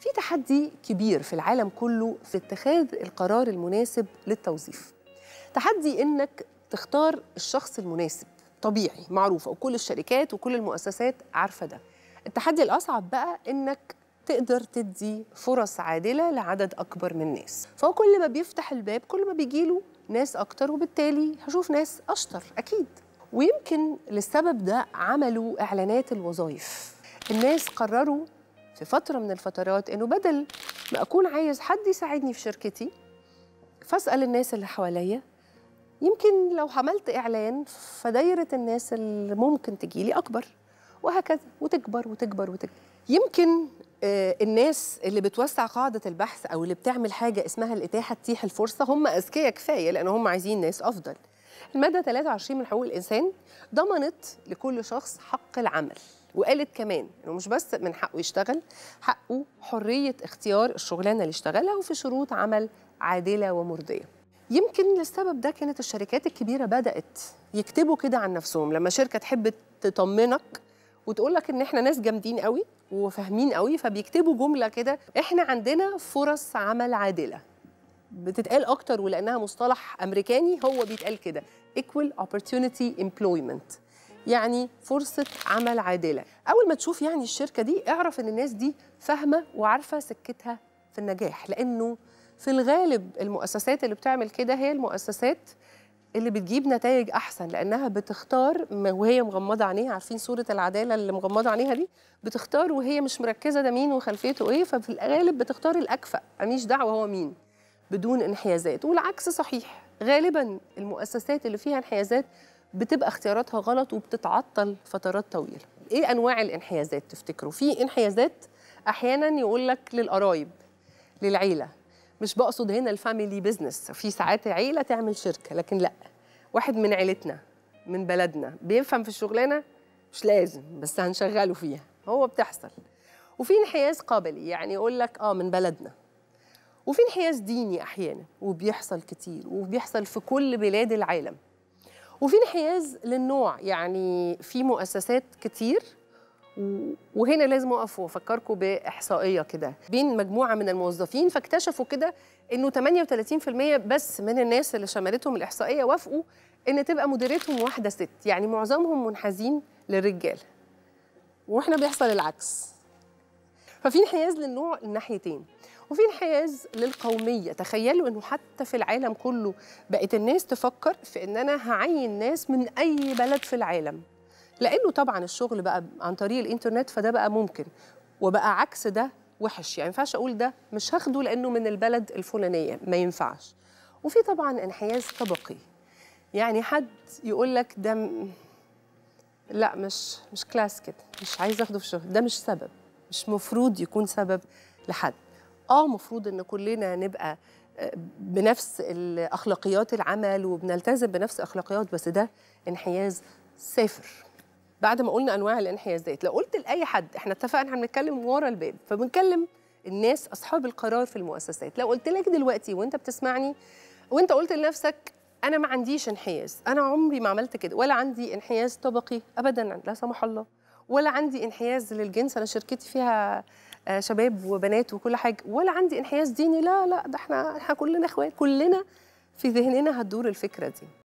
في تحدي كبير في العالم كله في اتخاذ القرار المناسب للتوظيف تحدي انك تختار الشخص المناسب طبيعي معروفه وكل الشركات وكل المؤسسات عارفه ده التحدي الاصعب بقى انك تقدر تدي فرص عادله لعدد اكبر من الناس فهو كل ما بيفتح الباب كل ما بيجيله ناس اكتر وبالتالي هشوف ناس اشطر اكيد ويمكن للسبب ده عملوا اعلانات الوظائف الناس قرروا في فترة من الفترات إنه بدل ما أكون عايز حد يساعدني في شركتي فأسأل الناس اللي حواليا يمكن لو عملت إعلان فدايرة الناس اللي ممكن تجيلي أكبر وهكذا وتكبر وتكبر وتكبر يمكن آه، الناس اللي بتوسع قاعدة البحث أو اللي بتعمل حاجة اسمها الإتاحة تتيح الفرصة هم أذكياء كفاية لأن هم عايزين ناس أفضل المادة 23 من حقوق الإنسان ضمنت لكل شخص حق العمل وقالت كمان انه مش بس من حقه يشتغل حقه حريه اختيار الشغلانه اللي اشتغلها وفي شروط عمل عادله ومرضيه يمكن للسبب ده كانت الشركات الكبيره بدات يكتبوا كده عن نفسهم لما شركه تحب تطمنك وتقول لك ان احنا ناس جامدين قوي وفاهمين قوي فبيكتبوا جمله كده احنا عندنا فرص عمل عادله بتتقال اكتر ولانها مصطلح امريكاني هو بيتقال كده equal opportunity employment يعني فرصة عمل عادلة أول ما تشوف يعني الشركة دي اعرف إن الناس دي فاهمة وعارفة سكتها في النجاح لأنه في الغالب المؤسسات اللي بتعمل كده هي المؤسسات اللي بتجيب نتائج احسن لانها بتختار وهي مغمضه عينيها عارفين صوره العداله اللي مغمضه عينيها دي بتختار وهي مش مركزه ده مين وخلفيته ايه ففي الغالب بتختار الاكفأ ماليش دعوه هو مين بدون انحيازات والعكس صحيح غالبا المؤسسات اللي فيها انحيازات بتبقى اختياراتها غلط وبتتعطل فترات طويله ايه انواع الانحيازات تفتكروا في انحيازات احيانا يقول لك للقرايب للعيله مش بقصد هنا الفاميلي بيزنس في ساعات عيله تعمل شركه لكن لا واحد من عيلتنا من بلدنا بيفهم في الشغلانه مش لازم بس هنشغله فيها هو بتحصل وفي انحياز قبلي يعني يقول لك اه من بلدنا وفي انحياز ديني احيانا وبيحصل كتير وبيحصل في كل بلاد العالم وفي انحياز للنوع يعني في مؤسسات كتير وهنا لازم اقف وافكركم باحصائيه كده بين مجموعه من الموظفين فاكتشفوا كده انه 38% بس من الناس اللي شملتهم الاحصائيه وافقوا ان تبقى مديرتهم واحده ست يعني معظمهم منحازين للرجاله واحنا بيحصل العكس ففي انحياز للنوع الناحيتين وفي انحياز للقومية تخيلوا أنه حتى في العالم كله بقت الناس تفكر في أن أنا هعين ناس من أي بلد في العالم لأنه طبعا الشغل بقى عن طريق الإنترنت فده بقى ممكن وبقى عكس ده وحش يعني ينفعش أقول ده مش هاخده لأنه من البلد الفلانية ما ينفعش وفي طبعا انحياز طبقي يعني حد يقول لك ده لا مش مش كلاس كده مش عايز اخده في شغل ده مش سبب مش مفروض يكون سبب لحد اه مفروض ان كلنا نبقى آه، بنفس الاخلاقيات العمل وبنلتزم بنفس الاخلاقيات بس ده انحياز سافر بعد ما قلنا انواع الانحيازات لو قلت لاي حد احنا اتفقنا احنا بنتكلم ورا الباب فبنكلم الناس اصحاب القرار في المؤسسات لو قلت لك دلوقتي وانت بتسمعني وانت قلت لنفسك انا ما عنديش انحياز انا عمري ما عملت كده ولا عندي انحياز طبقي ابدا لا سمح الله ولا عندي انحياز للجنس انا شركتي فيها آه، شباب وبنات وكل حاجه ولا عندي انحياز ديني لا لا ده احنا احنا كلنا اخوات كلنا في ذهننا هتدور الفكره دي